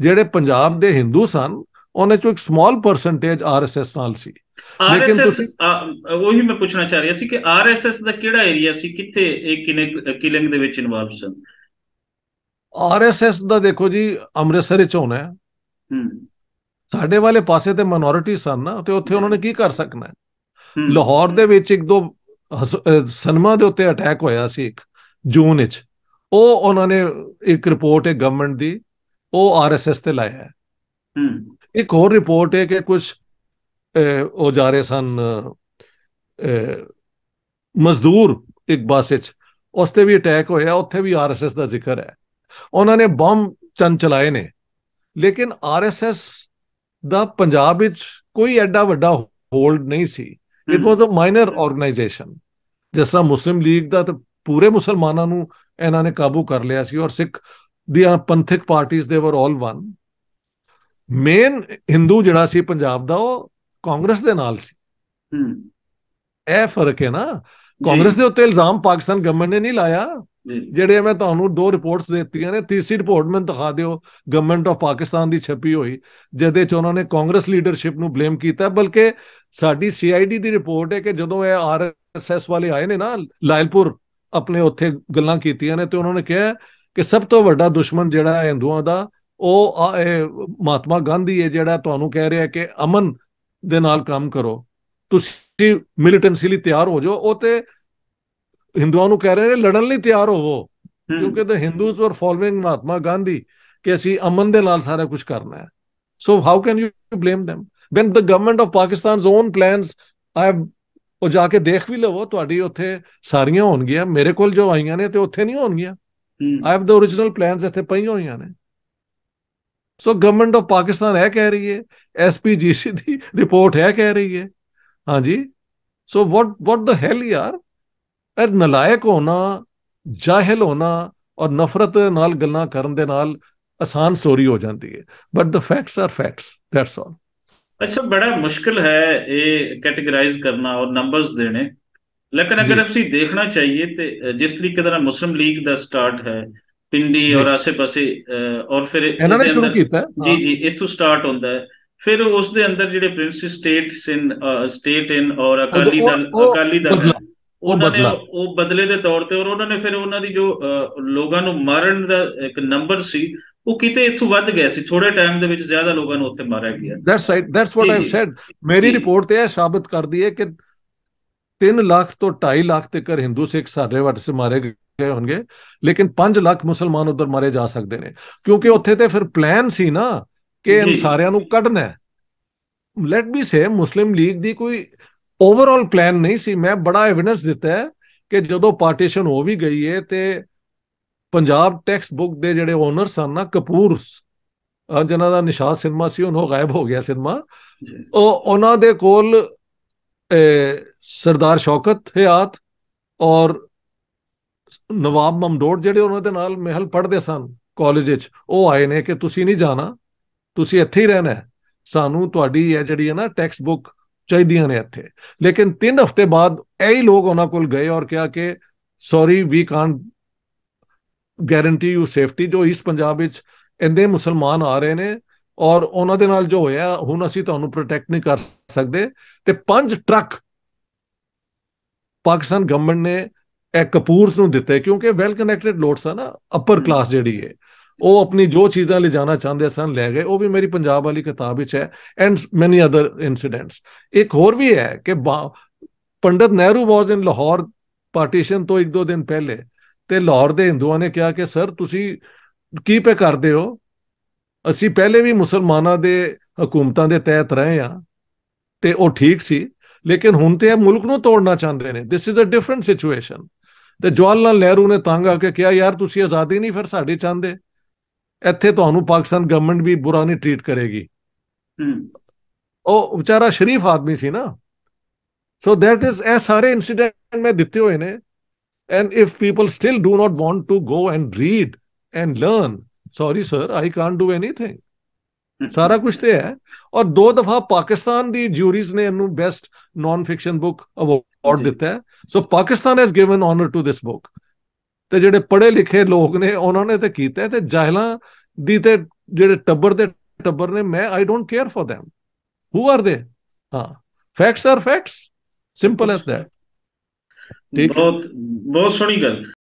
ਜਿਹੜੇ ਪੰਜਾਬ ਦੇ ਹਿੰਦੂ ਸਨ ਉਹਨਾਂ ਚੋਂ ਇੱਕ ਸਮਾਲ ਪਰਸੈਂਟੇਜ ਆਰਐਸਐਸ ਨਾਲ ਸੀ ਲੇਕਿਨ ਤੁਸੀਂ ਉਹੀ ਮੈਂ ਪੁੱਛਣਾ ਚਾਹ ਰਿਹਾ ਸੀ ਕਿ ਆਰਐਸਐਸ ਦਾ ਕਿਹੜਾ ਏਰੀਆ ਸੀ ਕਿੱਥੇ ਇਹ ਕਿਨੇ ਕਿਲਿੰਗ ਦੇ ਵਿੱਚ ਇਨਵੋਲਵ ਸਨ ਆਰਐਸਐਸ ਦਾ ਦੇਖੋ ਜੀ ਅੰਮ੍ਰਿਤਸਰ ਵਿੱਚ ਹੋਣਾ ਹੈ ਹੂੰ ਸਾਡੇ ਵਾਲੇ ਪਾਸੇ ਤੇ ਮਿਨੋਰਿਟੀ ਸਨ ਨਾ ਤੇ ਉੱਥੇ ਉਹਨਾਂ ਨੇ ਕੀ ਕਰ ਸਕਣਾ ਲਾਹੌਰ ਦੇ ਵਿੱਚ ਇੱਕ ਦੋ ਸਨਮਾ ਦੇ ਉੱਤੇ ਅਟੈਕ ਹੋਇਆ ਸੀ ਇੱਕ ਜੂਨ ਵਿੱਚ ਉਹ ਉਹਨਾਂ ਨੇ ਇੱਕ ਰਿਪੋਰਟ ਹੈ ਗਵਰਨਮੈਂਟ ਦੀ ਉਹ ਆਰਐਸਐਸ ਤੇ ਲਾਇਆ ਹੈ ਇੱਕ ਹੋਰ ਰਿਪੋਰਟ ਹੈ ਕਿ ਕੁਝ ਉਹ ਜਾ ਰਹੇ ਸਨ ਮਜ਼ਦੂਰ ਇੱਕ ਬੱਸ ਵਿੱਚ ਉਸ ਤੇ ਵੀ ਅਟੈਕ ਹੋਇਆ ਉੱਥੇ ਵੀ ਆਰਐਸਐਸ ਦਾ ਜ਼ਿਕਰ ਹੈ ਉਹਨਾਂ ਨੇ ਬੰਬ ਚੰਨ ਚਲਾਏ ਨੇ ਲੇਕਿਨ ਆਰਐਸਐਸ ਦਾ ਪੰਜਾਬ ਵਿੱਚ ਕੋਈ ਐਡਾ ਵੱਡਾ ਹੋਲਡ ਨਹੀਂ ਸੀ it was a minor organization ਜਿਸ ਤਰ੍ਹਾਂ ਮੁਸਲਿਮ ਲੀਗ ਦਾ ਤੇ ਪੂਰੇ ਮੁਸਲਮਾਨਾਂ ਨੂੰ ਇਹਨਾਂ ਨੇ ਕਾਬੂ ਕਰ ਲਿਆ ਸੀ ਔਰ ਸਿੱਖ ਦੀਆਂ ਪੰਥਿਕ ਪਾਰਟੀਆਂ ਦੇ ਵਰ ਆਲ ਵਨ ਮੇਨ ਹਿੰਦੂ ਜਿਹੜਾ ਸੀ ਪੰਜਾਬ ਦਾ ਉਹ ਕਾਂਗਰਸ ਦੇ ਨਾਲ ਸੀ ਹੂੰ ਇਹ ਫਰਕ ਹੈ ਨਾ ਕਾਂਗਰਸ ਦੇ ਉੱਤੇ ਇਲਜ਼ਾਮ ਪਾਕਿਸਤਾਨ ਗਵਰਨਮੈਂਟ ਨੇ ਨਹੀਂ ਲਾਇਆ ਜਿਹੜੇ ਮੈਂ ਤੁਹਾਨੂੰ ਦੋ ਰਿਪੋਰਟਸ ਦਿੱਤੀਆਂ ਨੇ ਤੀਸਰੀ ਰਿਪੋਰਟ ਮੈਂ ਦਿਖਾ ਦਿਓ ਗਵਰਨਮੈਂਟ ਆਫ ਪਾਕਿਸਤਾਨ ਦੀ ਛਪੀ ਹੋਈ ਜਿਹਦੇ ਚ ਉਹਨਾਂ ਨੇ ਕਾਂਗਰਸ ਲੀਡਰਸ਼ਿਪ ਨੂੰ ਬਲੇਮ ਕੀਤਾ ਬਲਕਿ ਸਾਡੀ ਸੀਆਈਡੀ ਦੀ ਰਿਪੋਰਟ ਹੈ ਕਿ ਜਦੋਂ ਇਹ ਆਰਐਸਐਸ ਵਾਲੇ ਆਏ ਨੇ ਨਾ ਲਾਇਲਪੁਰ ਆਪਣੇ ਉੱਥੇ ਗੱਲਾਂ ਕੀਤੀਆਂ ਨੇ ਤੇ ਉਹਨਾਂ ਨੇ ਕਿਹਾ ਕਿ ਸਭ ਤੋਂ ਵੱਡਾ ਦੁਸ਼ਮਣ ਜਿਹੜਾ ਹੈ ਹਿੰਦੂਆਂ ਦਾ ਉਹ ਮਹਾਤਮਾ ਗਾਂਧੀ ਹੈ ਜਿਹੜਾ ਤੁਹਾਨੂੰ ਕਹਿ ਰਿਹਾ ਕਿ ਅਮਨ ਦੇ ਨਾਲ ਕੰਮ ਕਰੋ ਤੁਸੀਂ ਮਿਲੀਟੈਂਸੀ ਲਈ ਤਿਆਰ ਹੋ ਜਾਓ ਉਹ ਤੇ ਹਿੰਦੂਆਂ ਨੂੰ ਕਹਿ ਰਹੇ ਨੇ ਲੜਨ ਲਈ ਤਿਆਰ ਹੋਵੋ ਕਿਉਂਕਿ the Hindus were following Mahatma Gandhi ਕਿ ਅਸੀਂ ਅਮਨ ਦੇ ਨਾਲ ਸਾਰਾ ਕੁਝ ਕਰਨਾ ਹੈ so how can you blame them when the government of pakistan's own plans i have ਉਹ ਜਾ ਕੇ ਦੇਖ ਵੀ ਲਵੋ ਤੁਹਾਡੀ ਉੱਥੇ ਸਾਰੀਆਂ ਹੋਣਗੀਆਂ ਮੇਰੇ ਕੋਲ ਜੋ ਆਈਆਂ ਨੇ ਤੇ ਉੱਥੇ ਨਹੀਂ ਹੋਣਗੀਆਂ I have the origignal plans ਇੱਥੇ ਪਈਆਂ ਹੋਈਆਂ ਨੇ सो गवर्नमेंट ऑफ पाकिस्तान है कह रही है एसपीजीसी की रिपोर्ट है कह रही है हाँ जी so what what the hell यार ਇਹ ਨਲਾਇਕ ਹੋਣਾ ਜਾਹਲ ਹੋਣਾ ਔਰ ਨਫ਼ਰਤ ਨਾਲ ਗੱਲਾਂ ਕਰਨ ਦੇ ਨਾਲ ਆਸਾਨ ਸਟੋਰੀ ਹੋ ਜਾਂਦੀ ਹੈ but the facts are facts that's all ਅੱਛਾ ਬੜਾ ਮੁਸ਼ਕਲ ਹੈ ਇਹ ਕੈਟਾਗਰਾਈਜ਼ ਕਰਨਾ ਔਰ ਨੰਬਰਸ ਦੇਣੇ ਲੇਕਿਨ ਅਗਰ ਅਸੀਂ ਦੇਖਣਾ ਚਾਹੀਏ ਤੇ ਜਿਸ ਤਰੀਕੇ ਦਾ ਮੁਸਲਿਮ ਲੀਗ ਦਾ ਸਟਾਰਟ ਹੈ ਪਿੰਡੀ ਔਰ ਆਸੇ-ਪਾਸੇ ਔਰ ਫਿਰ ਇਹਨਾਂ ਨੇ ਸ਼ੁਰੂ ਕੀਤਾ ਜੀ ਜੀ ਇੱਥੋਂ ਸਟਾਰਟ ਹੁੰਦਾ ਹੈ ਫਿਰ ਉਸ ਦੇ ਅੰਦਰ ਜਿਹੜੇ prince states in state in ਔਰ ਅਕਾਲੀ ਦਲ ਅਕਾਲੀ ਦਲ ਉਹ ਬਦਲਾ ਉਹ ਬਦਲੇ ਦੇ ਤੌਰ ਤੇ ਔਰ ਉਹਨਾਂ ਨੇ ਫਿਰ ਉਹਨਾਂ ਦੀ ਜੋ ਲੋਕਾਂ ਨੂੰ ਮਾਰਨ ਦਾ ਇੱਕ ਨੰਬਰ ਸੀ ਉਹ ਕਿਤੇ ਇਥੋਂ ਵੱਧ ਗਿਆ ਸੀ ਥੋੜੇ ਟਾਈਮ ਦੇ ਵਿੱਚ ਜ਼ਿਆਦਾ ਲੋਕਾਂ ਨੂੰ ਉੱਥੇ ਮਾਰਿਆ ਗਿਆ that's right that's what I've said ਮੇਰੀ ਰਿਪੋਰਟ ਤੇ ਇਹ ਸਾਬਤ ਕਰਦੀ ਹੈ ਕਿ 3 ਲੱਖ ਤੋਂ 2.5 ਲੱਖ ਤੱਕ ਹਿੰਦੂ ਸਿੱਖ ਸਾਡੇ ਵੱਟ ਸੇ ਮਾਰੇ ਗਏ ਗਏ ਹੋਣਗੇ ਲੇਕਿਨ 5 ਲੱਖ ਮੁਸਲਮਾਨ ਉਧਰ ਮਾਰੇ ਜਾ ਸਕਦੇ ਨੇ ਕਿਉਂਕਿ ਉੱਥੇ ਤੇ ਫਿਰ ਪਲਾਨ ਸੀ ਨਾ ਕਿ ਇਨ ਸਾਰਿਆਂ ਨੂੰ ਕੱਢਣਾ ਹੈ ਲੈਟ ਮੀ ਸੇ ਮੁਸਲਿਮ ਲੀਗ ਦੀ ਕੋਈ ਓਵਰਆਲ ਪਲਾਨ ਨਹੀਂ ਸੀ ਮੈਂ ਬੜਾ ਐਵਿਡੈਂਸ ਦਿੱਤਾ ਹੈ ਕਿ ਜਦੋਂ ਪਾਰਟੀਸ਼ਨ ਹੋ ਵੀ ਗਈ ਹੈ ਤੇ ਪੰਜਾਬ ਟੈਕਸਟ ਬੁੱਕ ਦੇ ਜਿਹੜੇ ਓਨਰ ਸਨ ਨਾ ਕਪੂਰ ਜਿਨ੍ਹਾਂ ਦਾ ਨਿਸ਼ਾਦ ਸਿਨਮਾ ਸੀ ਉਹਨੋਂ ਗਾਇਬ ਹੋ ਗਿਆ ਸਿਨਮਾ ਉਹ ਉਹਨਾਂ ਦੇ ਕੋਲ ਸਰਦਾਰ ਸ਼ੌਕਤ ਹਯਾਤ ਔਰ ਨਵਾਬ ਮਮਡੋਰ ਜਿਹੜੇ ਉਹਨਾਂ ਦੇ ਨਾਲ ਮਹਿਲ ਪੜਦੇ ਸਨ ਕਾਲਜ ਵਿੱਚ ਉਹ ਆਏ ਨੇ ਕਿ ਤੁਸੀਂ ਨਹੀਂ ਜਾਣਾ ਤੁਸੀਂ ਇੱਥੇ ਹੀ ਰਹਿਣਾ ਸਾਨੂੰ ਤੁਹਾਡੀ ਇਹ ਜਿਹੜੀ ਹੈ ਨਾ ਟੈਕਸਟ ਬੁੱਕ ਚਾਹੀਦੀਆਂ ਨੇ ਇੱਥੇ ਲੇਕਿਨ 3 ਹਫ਼ਤੇ ਬਾਅਦ ਐਈ ਲੋਕ ਉਹਨਾਂ ਕੋਲ ਗਏ ਔਰ ਕਿਹਾ ਕਿ sorry we can't guarantee you safety ਜੋ ਇਸ ਪੰਜਾਬ ਵਿੱਚ ਇੰਦੇ ਮੁਸਲਮਾਨ ਆ ਰਹੇ ਨੇ ਔਰ ਉਹਨਾਂ ਦੇ ਨਾਲ ਜੋ ਹੋਇਆ ਹੁਣ ਅਸੀਂ ਤੁਹਾਨੂੰ ਪ੍ਰੋਟੈਕਟ ਨਹੀਂ ਕਰ ਸਕਦੇ ਤੇ ਪੰਜ ਟਰੱਕ ਪਾਕਿਸਤਾਨ ਗਵਰਨਮੈਂਟ ਨੇ ਇਹ ਕਪੂਰਸ ਨੂੰ ਦਿੱਤੇ ਕਿਉਂਕਿ ਵੈਲ ਕਨੈਕਟਡ ਲੋਟਸ ਆ ਨਾ ਅਪਰ ਕਲਾਸ ਜਿਹੜੀ ਹੈ ਉਹ ਆਪਣੀ ਜੋ ਚੀਜ਼ਾਂ ਲੈ ਜਾਣਾ ਚਾਹੁੰਦੇ ਸਨ ਲੈ ਗਏ ਉਹ ਵੀ ਮੇਰੀ ਪੰਜਾਬ ਵਾਲੀ ਕਿਤਾਬ ਵਿੱਚ ਹੈ ਐਂਡ ਮੈਨੀ ਅਦਰ ਇਨਸੀਡੈਂਟਸ ਇੱਕ ਹੋਰ ਵੀ ਹੈ ਕਿ Pandit Nehru was in Lahore partition ਤੋਂ ਇੱਕ ਦੋ ਦਿਨ ਪਹਿਲੇ ਤੇ ਲਾਹੌਰ ਦੇ ਹਿੰਦੂਆਂ ਨੇ ਕਿਹਾ ਕਿ ਸਰ ਤੁਸੀਂ ਕੀ ਪੇ ਕਰਦੇ ਹੋ ਅਸੀਂ ਪਹਿਲੇ ਵੀ ਮੁਸਲਮਾਨਾਂ ਦੇ ਹਕੂਮਤਾਂ ਦੇ ਤਹਿਤ ਰਹੇ ਆ ਤੇ ਉਹ ਠੀਕ ਸੀ ਲੇਕਿਨ ਹੁਣ ਤੇ ਇਹ ਮੁਲਕ ਨੂੰ ਤੋੜਨਾ ਚਾਹੁੰਦੇ ਨੇ this is a different situation ਤੇ ਜਵਾਹਰ ਲਾਲ ਨਹਿਰੂ ਨੇ ਤੰਗ ਆ ਕੇ ਕਿਹਾ ਯਾਰ ਤੁਸੀਂ ਆਜ਼ਾਦੀ ਨਹੀਂ ਫਿਰ ਸਾਡੇ ਚਾਹੁੰਦੇ ਇੱਥੇ ਤੁਹਾਨੂੰ ਪਾਕਿਸਤਾਨ ਗਵਰਨਮੈਂਟ ਵੀ ਬੁਰਾ ਨਹੀਂ ਟ੍ਰੀਟ ਕਰੇਗੀ ਉਹ ਵਿਚਾਰਾ ਸ਼ਰੀਫ ਆਦਮੀ ਸੀ ਨਾ ਸੋ ਦੈਟ ਇਜ਼ ਐ ਸਾਰੇ ਇਨਸੀਡੈਂਟ ਮੈਂ ਦਿੱਤੇ ਹੋਏ ਨੇ and if people still do not want to go and read and learn sorry sir I can't do anything ਸਾਰਾ ਕੁਝ ਤੇ ਹੈ ਔਰ ਦੋ ਦਫਾ ਪਾਕਿਸਤਾਨ ਦੀ ਜੂਰੀਜ਼ ਨੇ ਇਹਨੂੰ best non fiction book award award ਦਿੱਤਾ so Pakistan has given honour to this book ਤੇ ਜਿਹੜੇ ਪੜ੍ਹੇ ਲਿਖੇ ਲੋਕ ਨੇ ਉਹਨਾਂ ਨੇ ਤੇ ਕੀਤਾ ਤੇ ਜਾਹਲਾਂ ਦੀ ਤੇ ਜਿਹੜੇ ਟੱਬਰ ਦੇ ਟੱਬਰ ਨੇ ਮੈਂ I don't care for them who are they ਹਾਂ facts are facts simple as that ਬਹੁਤ ਬਹੁਤ ਸੋਹਣੀ ਗੱਲ